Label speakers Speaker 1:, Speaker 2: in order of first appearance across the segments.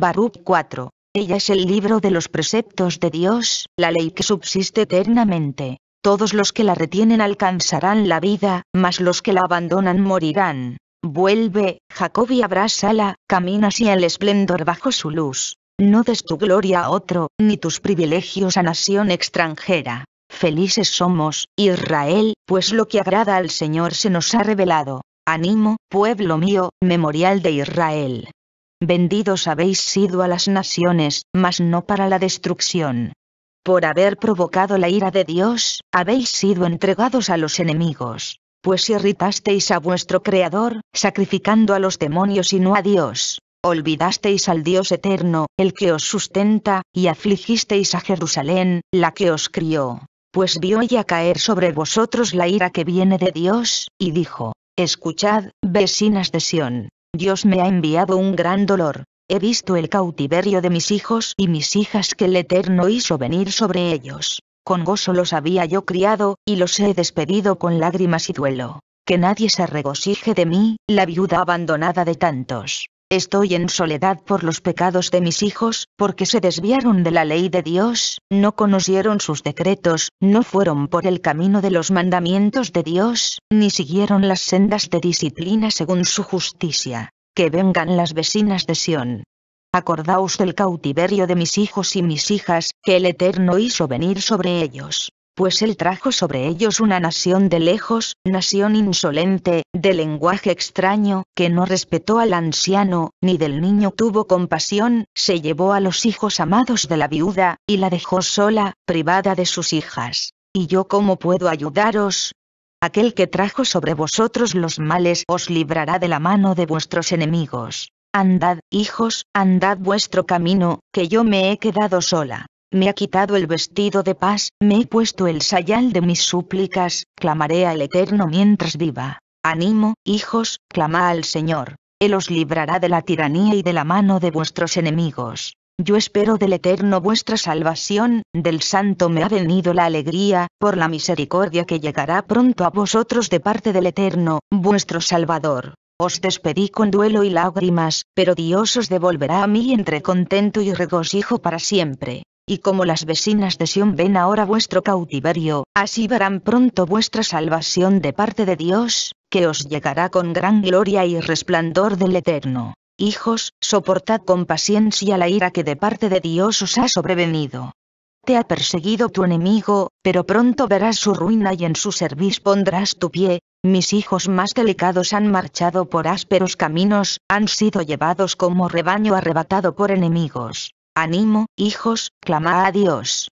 Speaker 1: Baruch 4. Ella es el libro de los preceptos de Dios, la ley que subsiste eternamente. Todos los que la retienen alcanzarán la vida, mas los que la abandonan morirán. Vuelve, Jacob y abrázala, camina hacia el esplendor bajo su luz. No des tu gloria a otro, ni tus privilegios a nación extranjera. Felices somos, Israel, pues lo que agrada al Señor se nos ha revelado. Animo, pueblo mío, memorial de Israel. Vendidos habéis sido a las naciones, mas no para la destrucción. Por haber provocado la ira de Dios, habéis sido entregados a los enemigos. Pues irritasteis a vuestro Creador, sacrificando a los demonios y no a Dios. Olvidasteis al Dios eterno, el que os sustenta, y afligisteis a Jerusalén, la que os crió. Pues vio ella caer sobre vosotros la ira que viene de Dios, y dijo, Escuchad, vecinas de Sión, Dios me ha enviado un gran dolor. He visto el cautiverio de mis hijos y mis hijas que el Eterno hizo venir sobre ellos. Con gozo los había yo criado, y los he despedido con lágrimas y duelo. Que nadie se regocije de mí, la viuda abandonada de tantos. Estoy en soledad por los pecados de mis hijos, porque se desviaron de la ley de Dios, no conocieron sus decretos, no fueron por el camino de los mandamientos de Dios, ni siguieron las sendas de disciplina según su justicia. Que vengan las vecinas de Sión. Acordaos del cautiverio de mis hijos y mis hijas, que el Eterno hizo venir sobre ellos pues él trajo sobre ellos una nación de lejos, nación insolente, de lenguaje extraño, que no respetó al anciano, ni del niño tuvo compasión, se llevó a los hijos amados de la viuda, y la dejó sola, privada de sus hijas. ¿Y yo cómo puedo ayudaros? Aquel que trajo sobre vosotros los males os librará de la mano de vuestros enemigos. Andad, hijos, andad vuestro camino, que yo me he quedado sola. Me ha quitado el vestido de paz, me he puesto el sayal de mis súplicas, clamaré al Eterno mientras viva. Animo, hijos, clama al Señor. Él os librará de la tiranía y de la mano de vuestros enemigos. Yo espero del Eterno vuestra salvación, del Santo me ha venido la alegría, por la misericordia que llegará pronto a vosotros de parte del Eterno, vuestro Salvador. Os despedí con duelo y lágrimas, pero Dios os devolverá a mí entre contento y regocijo para siempre y como las vecinas de Sión ven ahora vuestro cautiverio, así verán pronto vuestra salvación de parte de Dios, que os llegará con gran gloria y resplandor del Eterno. Hijos, soportad con paciencia la ira que de parte de Dios os ha sobrevenido. Te ha perseguido tu enemigo, pero pronto verás su ruina y en su servicio pondrás tu pie. Mis hijos más delicados han marchado por ásperos caminos, han sido llevados como rebaño arrebatado por enemigos. Animo, hijos, clama a Dios.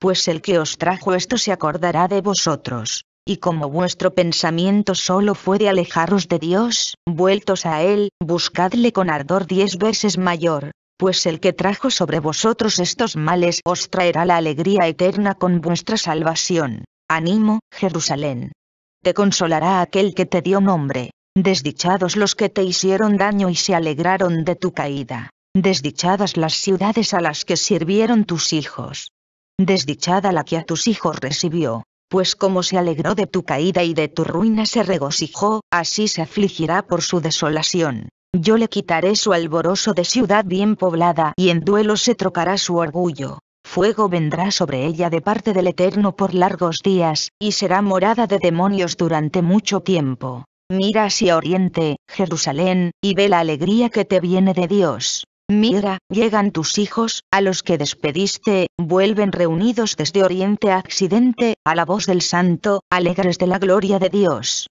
Speaker 1: Pues el que os trajo esto se acordará de vosotros. Y como vuestro pensamiento solo fue de alejaros de Dios, vueltos a Él, buscadle con ardor diez veces mayor, pues el que trajo sobre vosotros estos males os traerá la alegría eterna con vuestra salvación. Animo, Jerusalén. Te consolará aquel que te dio nombre, desdichados los que te hicieron daño y se alegraron de tu caída. Desdichadas las ciudades a las que sirvieron tus hijos. Desdichada la que a tus hijos recibió, pues como se alegró de tu caída y de tu ruina se regocijó, así se afligirá por su desolación. Yo le quitaré su alboroso de ciudad bien poblada y en duelo se trocará su orgullo. Fuego vendrá sobre ella de parte del Eterno por largos días, y será morada de demonios durante mucho tiempo. Mira hacia oriente, Jerusalén, y ve la alegría que te viene de Dios. Mira, llegan tus hijos, a los que despediste, vuelven reunidos desde oriente a occidente, a la voz del santo, alegres de la gloria de Dios.